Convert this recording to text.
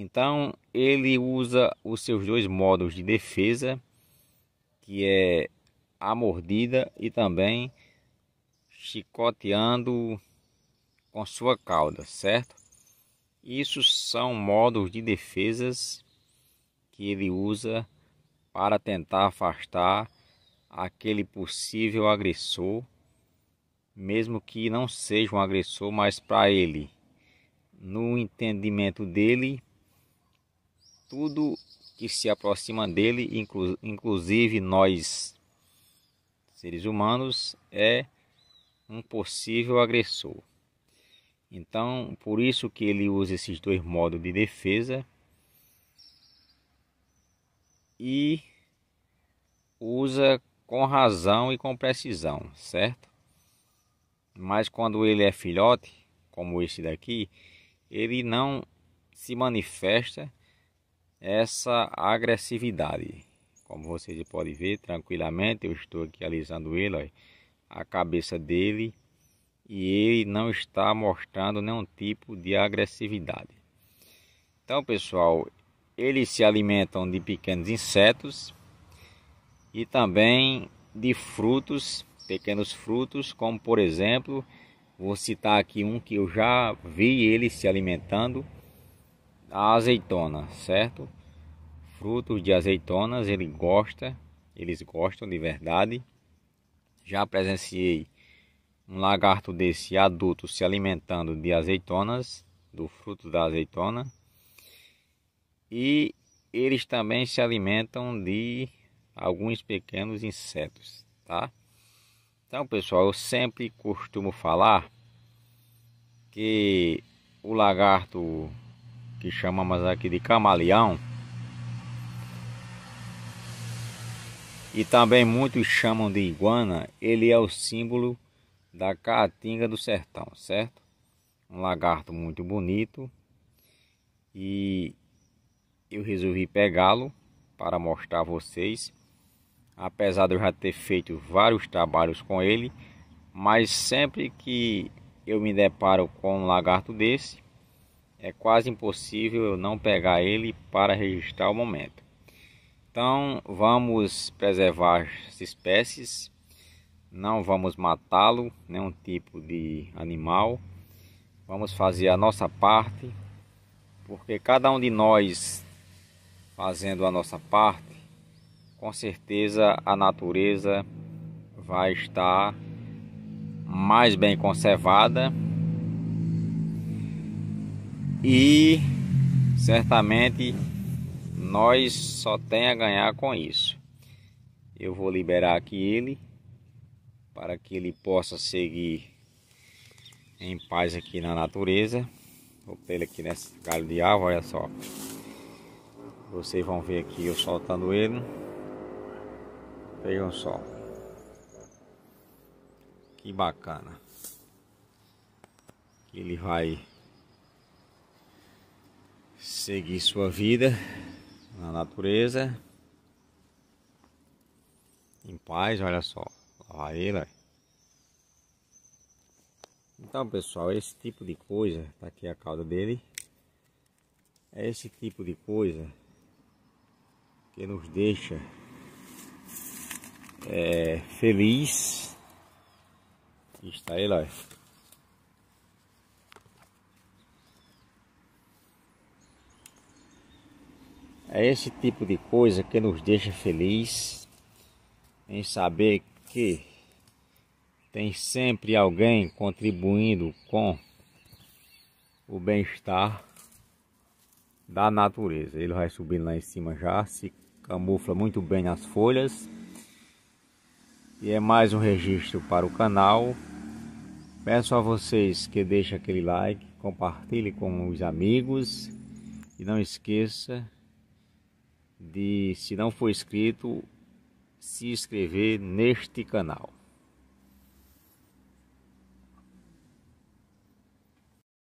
Então ele usa os seus dois modos de defesa, que é a mordida e também chicoteando com sua cauda, certo? Isso são modos de defesas que ele usa para tentar afastar aquele possível agressor, mesmo que não seja um agressor, mas para ele, no entendimento dele, tudo que se aproxima dele, inclu inclusive nós, seres humanos, é um possível agressor. Então, por isso que ele usa esses dois modos de defesa e usa com razão e com precisão, certo? Mas quando ele é filhote, como esse daqui, ele não se manifesta essa agressividade. Como vocês podem ver tranquilamente, eu estou aqui alisando ele, a cabeça dele, e ele não está mostrando nenhum tipo de agressividade. Então, pessoal, eles se alimentam de pequenos insetos e também de frutos, pequenos frutos, como por exemplo, vou citar aqui um que eu já vi ele se alimentando, a azeitona, certo? frutos de azeitonas, ele gosta, eles gostam de verdade. Já presenciei um lagarto desse adulto se alimentando de azeitonas, do fruto da azeitona. E eles também se alimentam de alguns pequenos insetos, tá? Então, pessoal, eu sempre costumo falar que o lagarto que chamamos aqui de camaleão, e também muitos chamam de iguana, ele é o símbolo da caatinga do sertão, certo? Um lagarto muito bonito e eu resolvi pegá-lo para mostrar a vocês. Apesar de eu já ter feito vários trabalhos com ele, mas sempre que eu me deparo com um lagarto desse, é quase impossível eu não pegar ele para registrar o momento. Então vamos preservar as espécies, não vamos matá-lo, nenhum tipo de animal. Vamos fazer a nossa parte, porque cada um de nós fazendo a nossa parte, com certeza a natureza vai estar mais bem conservada e certamente nós só tem a ganhar com isso. Eu vou liberar aqui ele para que ele possa seguir em paz aqui na natureza. Vou pôr ele aqui nesse galho de árvore, olha só. Vocês vão ver aqui eu soltando ele. Vejam só. Que bacana. Ele vai seguir sua vida na natureza. Em paz, olha só. aí ele. Então, pessoal, esse tipo de coisa, tá aqui a cauda dele. É esse tipo de coisa que nos deixa é, feliz. Está ele, lá É esse tipo de coisa que nos deixa feliz em saber que tem sempre alguém contribuindo com o bem-estar da natureza. Ele vai subindo lá em cima já, se camufla muito bem nas folhas. E é mais um registro para o canal. Peço a vocês que deixem aquele like, compartilhe com os amigos e não esqueça de, se não for inscrito, se inscrever neste canal.